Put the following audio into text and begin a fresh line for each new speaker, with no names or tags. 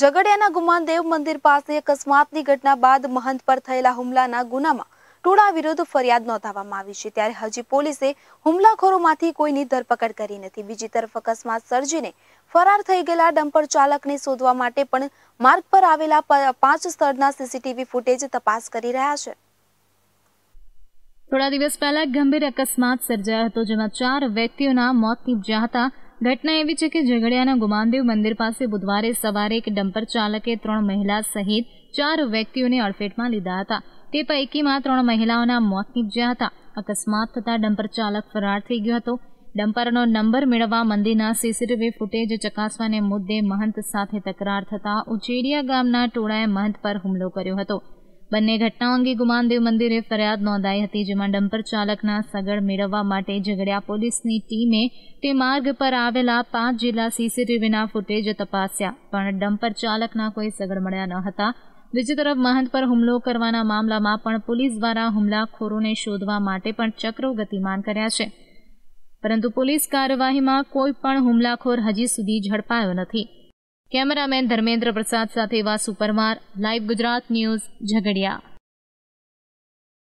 ઝઘડિયાના ગુમાનદેવ મંદિર પાસે અકસ્માતની ઘટના બાદ મહંત પર થયેલા હુમલાના ગુનામાં ટોળા વિરુદ્ધ ફરિયાદ નોંધાવવામાં આવી છે ત્યારે હજી પોલીસે હુમલાખોરોમાંથી કોઈની ધરપકડ કરી નથી બીજી તરફ અકસ્માત સર્જીને ફરાર થઈ ગયેલા ડમ્પર ચાલકને શોધવા માટે પણ માર્ગ પર આવેલા પાંચ સ્થળના સીસીટીવી ફૂટેજ તપાસ કરી રહ્યા છે
થોડા દિવસ પહેલા ગંભીર અકસ્માત સર્જાયો હતો જેમાં ચાર વ્યક્તિઓના મોત નીપજ્યા હતા ઘટના એવી છે કે ઝઘડિયાના ગુમાનદેવ મંદિર પાસે બુધવારે સવારે એક ડમ્પર ચાલકે ત્રણ મહિલા સહિત ચાર વ્યક્તિઓને અડફેટમાં લીધા હતા તે પૈકીમાં ત્રણ મહિલાઓના મોત નીપજ્યા હતા અકસ્માત થતાં ડમ્પર ચાલક ફરાર થઈ ગયો હતો ડમ્પરનો નંબર મેળવવા મંદિરના સીસીટીવી ફૂટેજ ચકાસવાને મુદ્દે મહંત સાથે તકરાર થતાં ઉચેડિયા ગામના ટોળાએ મહંત પર હુમલો કર્યો હતો બંને ઘટનાઓ અંગે ગુમાનદેવ મંદિરે ફરિયાદ નોંધાઈ હતી જેમાં ડમ્પર ચાલકના સગળ મેળવવા માટે ઝઘડિયા પોલીસની ટીમે તે માર્ગ પર આવેલા પાંચ જિલ્લા સીસીટીવીના ફૂટેજ તપાસ્યા પણ ડમ્પર ચાલકના કોઈ સગળ મળ્યા ન હતા બીજી તરફ મહંત પર હુમલો કરવાના મામલામાં પણ પોલીસ દ્વારા હુમલાખોરોને શોધવા માટે પણ ચક્રો ગતિમાન કર્યા છે પરંતુ પોલીસ કાર્યવાહીમાં કોઈ પણ હુમલાખોર હજી સુધી ઝડપાયો નથી કેમેરામેન ધર્મેન્દ્ર પ્રસાદ સાથે વાસુ પરમાર લાઈવ ગુજરાત ન્યૂઝ ઝઘડિયા